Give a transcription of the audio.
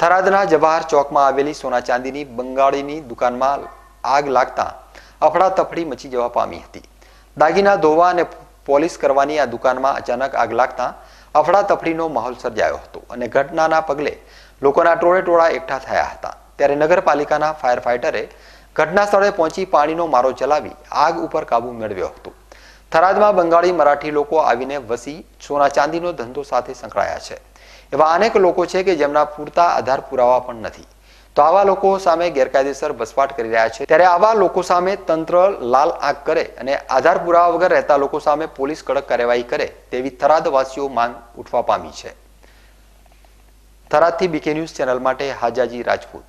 થરાદના જવાહર ચોકમાં આવેલી સોના ચાંદીની બંગાળીની દુકાનમાં આગ લાગતા તફડી મચી જવા પામી હતી દાગીના ધોવા અને પોલીસ કરવાની આ દુકાનમાં અચાનક આગ લાગતા અફડા તફડીનો માહોલ સર્જાયો હતો અને ઘટનાના પગલે લોકોના ટોળે ટોળા એકઠા થયા હતા ત્યારે નગરપાલિકાના ફાયર ફાઇટરે ઘટના સ્થળે પહોંચી પાણીનો મારો ચલાવી આગ ઉપર કાબુ મેળવ્યો હતો થરાદમાં બંગાળી મરાઠી લોકો આવીને વસી સોના ચાંદીનો ધંધો સાથે સંકળાયા છે એવા અનેક લોકો છે કે જેમના પૂરતા આધાર પુરાવા પણ નથી તો આવા લોકો સામે ગેરકાયદેસર વસવાટ કરી રહ્યા છે ત્યારે આવા લોકો સામે તંત્ર લાલ આંખ કરે અને આધાર પુરાવા વગર રહેતા લોકો સામે પોલીસ કડક કાર્યવાહી કરે તેવી થરાદવાસીઓ માંગ ઉઠવા પામી છે થરાદથી બીકે ન્યૂઝ ચેનલ માટે હાજાજી રાજપૂત